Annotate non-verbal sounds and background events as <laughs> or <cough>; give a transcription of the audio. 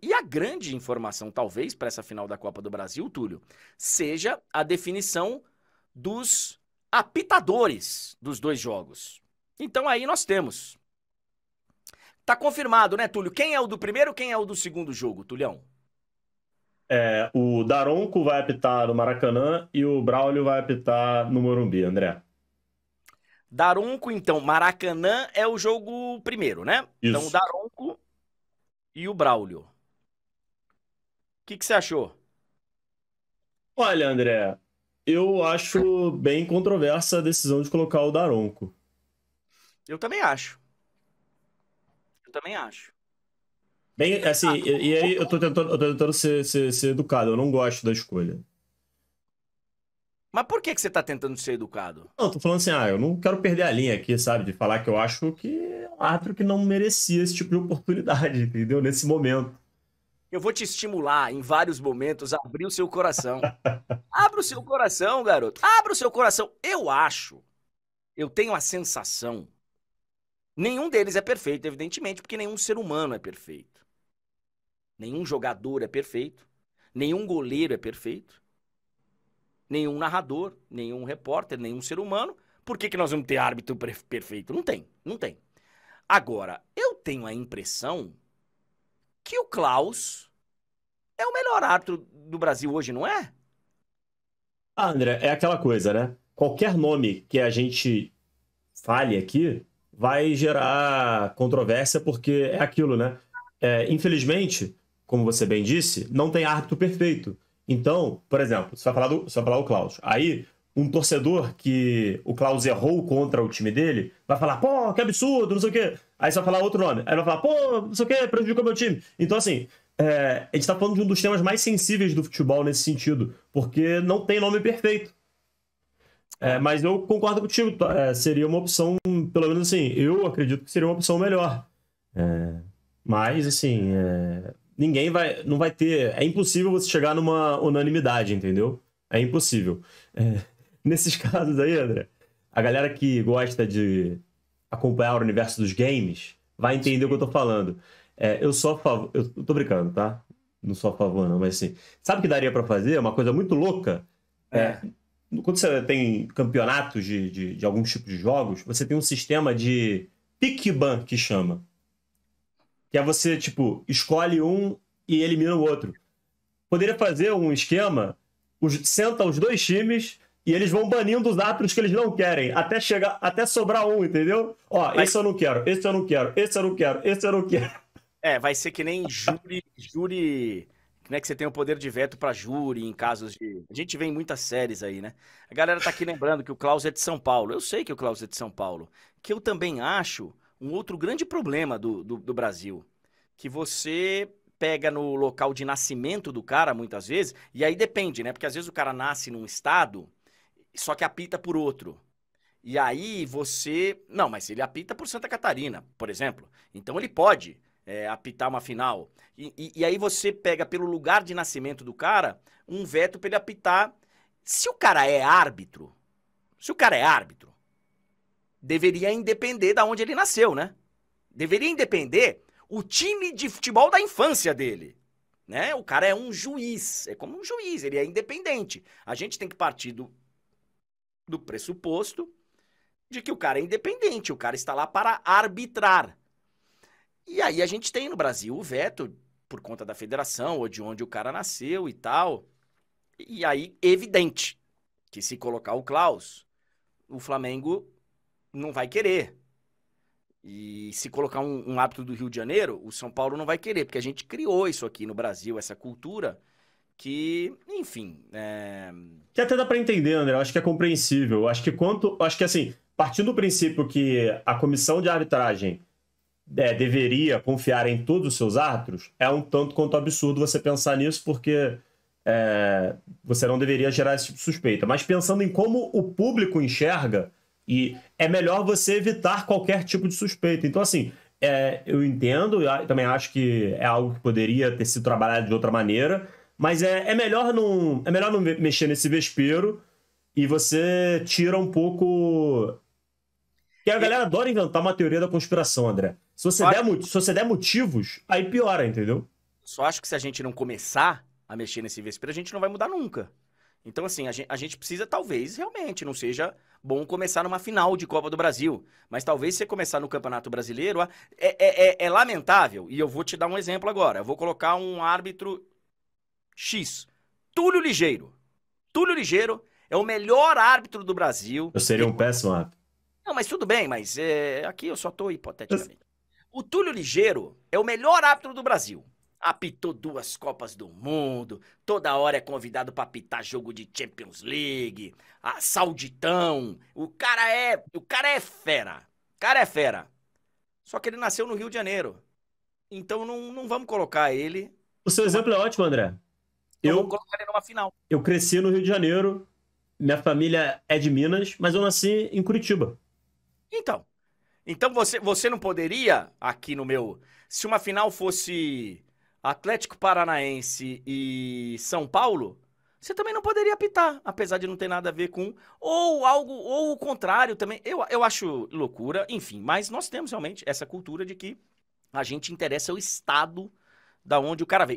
E a grande informação, talvez, para essa final da Copa do Brasil, Túlio, seja a definição dos apitadores dos dois jogos. Então aí nós temos. Tá confirmado, né, Túlio? Quem é o do primeiro, quem é o do segundo jogo, Tulhão? É, o Daronco vai apitar no Maracanã e o Braulio vai apitar no Morumbi, André. Daronco, então, Maracanã é o jogo primeiro, né? Isso. Então o Daronco e o Braulio que, que você achou? Olha, André, eu acho bem controversa a decisão de colocar o Daronco. Eu também acho. Eu também acho. Bem, assim, ah, e, e, aí eu tô tentando, eu tô tentando ser, ser, ser, educado, eu não gosto da escolha. Mas por que, que você tá tentando ser educado? Não, tô falando assim, ah, eu não quero perder a linha aqui, sabe? De falar que eu acho que é um árbitro que não merecia esse tipo de oportunidade, <laughs> entendeu? Nesse momento. Eu vou te estimular em vários momentos a abrir o seu coração. <laughs> Abra o seu coração, garoto. Abra o seu coração. Eu acho, eu tenho a sensação. Nenhum deles é perfeito, evidentemente, porque nenhum ser humano é perfeito. Nenhum jogador é perfeito. Nenhum goleiro é perfeito. Nenhum narrador, nenhum repórter, nenhum ser humano. Por que, que nós vamos ter árbitro perfeito? Não tem, não tem. Agora, eu tenho a impressão que o Klaus é o melhor árbitro do Brasil hoje, não é? Ah, André, é aquela coisa, né? Qualquer nome que a gente fale aqui vai gerar controvérsia, porque é aquilo, né? É, infelizmente, como você bem disse, não tem árbitro perfeito. Então, por exemplo, você vai falar, do, você vai falar o Klaus. Aí um torcedor que o Klaus errou contra o time dele vai falar, pô, que absurdo, não sei o quê. Aí você vai falar outro nome. Aí vai falar, pô, não sei o quê, prejudicou meu time. Então, assim, é, a gente tá falando de um dos temas mais sensíveis do futebol nesse sentido, porque não tem nome perfeito. É, mas eu concordo contigo, tá? é, seria uma opção, pelo menos assim, eu acredito que seria uma opção melhor. É, mas, assim, é, ninguém vai, não vai ter, é impossível você chegar numa unanimidade, entendeu? É impossível. É, nesses <laughs> casos aí, André, a galera que gosta de acompanhar o universo dos games vai entender Sim. o que eu tô falando. É, eu sou a favor. Eu tô brincando, tá? Não sou a favor, não, mas assim. Sabe o que daria para fazer? Uma coisa muito louca. É. é. Quando você tem campeonatos de, de, de alguns tipos de jogos, você tem um sistema de pick ban que chama. Que é você, tipo, escolhe um e elimina o outro. Poderia fazer um esquema, os, senta os dois times, e eles vão banindo os árbitros que eles não querem, até chegar, até sobrar um, entendeu? Ó, Mas... esse eu não quero, esse eu não quero, esse eu não quero, esse eu não quero. É, vai ser que nem júri, júri, né, que você tem o poder de veto para júri em casos de. A gente vê em muitas séries aí, né? A galera tá aqui lembrando que o Klaus é de São Paulo. Eu sei que o Klaus é de São Paulo, que eu também acho um outro grande problema do, do, do Brasil, que você pega no local de nascimento do cara muitas vezes, e aí depende, né? Porque às vezes o cara nasce num estado só que apita por outro. E aí você. Não, mas ele apita por Santa Catarina, por exemplo. Então ele pode é, apitar uma final. E, e, e, aí você pega pelo lugar de nascimento do cara um veto para ele apitar. Se o cara é árbitro, se o cara é árbitro, deveria independer da onde ele nasceu, né? Deveria independer o time de futebol da infância dele. Né? O cara é um juiz, é como um juiz, ele é independente. A gente tem que partir do, do pressuposto de que o cara é independente, o cara está lá para arbitrar. E aí a gente tem no Brasil o veto por conta da federação ou de onde o cara nasceu e tal. E aí, evidente que se colocar o Klaus, o Flamengo não vai querer. E se colocar um, um do Rio de Janeiro, o São Paulo não vai querer, porque a gente criou isso aqui no Brasil, essa cultura que, enfim. É... Que até dá para entender, André. Eu acho que é compreensível. Eu acho que quanto. Eu acho que assim, partindo do princípio que a comissão de arbitragem é, deveria confiar em todos os seus árbitros, é um tanto quanto absurdo você pensar nisso, porque é, você não deveria gerar esse tipo de suspeita. Mas pensando em como o público enxerga, e é melhor você evitar qualquer tipo de suspeita. Então, assim, é, eu entendo, eu também acho que é algo que poderia ter sido trabalhado de outra maneira, mas é, é, melhor não, é melhor não mexer nesse vespeiro e você tira um pouco. Porque a galera adora inventar uma teoria da conspiração, André. Se você, der, se você der motivos, aí piora, entendeu? Só acho que se a gente não começar a mexer nesse vespeiro, a gente não vai mudar nunca. Então, assim, a gente, a gente, precisa, talvez, realmente, não seja bom começar numa final de Copa do Brasil. Mas talvez você começar no Campeonato Brasileiro é, é, é, é lamentável. E eu vou te dar um exemplo agora. Eu vou colocar um árbitro X. Túlio Ligeiro. Túlio Ligeiro é o melhor árbitro do Brasil. Eu seria um péssimo árbitro. Não, mas tudo bem, mas é, aqui eu só estou hipoteticamente. O Túlio Ligeiro é o melhor árbitro do Brasil. Apitou duas Copas do Mundo, toda hora é convidado para apitar jogo de Champions League, a Sauditão. O cara é, o cara é fera. O cara é fera. Só que ele nasceu no Rio de Janeiro. Então não, não vamos colocar ele. O seu exemplo é ótimo, André. Eu, eu colocar ele numa final. Eu cresci no Rio de Janeiro, minha família é de Minas, mas eu nasci em Curitiba. Então. Então você, você não poderia, aqui no meu. Se uma final fosse Atlético Paranaense e São Paulo, você também não poderia apitar, apesar de não ter nada a ver com. Ou algo, ou o contrário também. Eu, eu acho loucura, enfim, mas nós temos realmente essa cultura de que a gente interessa o estado da onde o cara veio.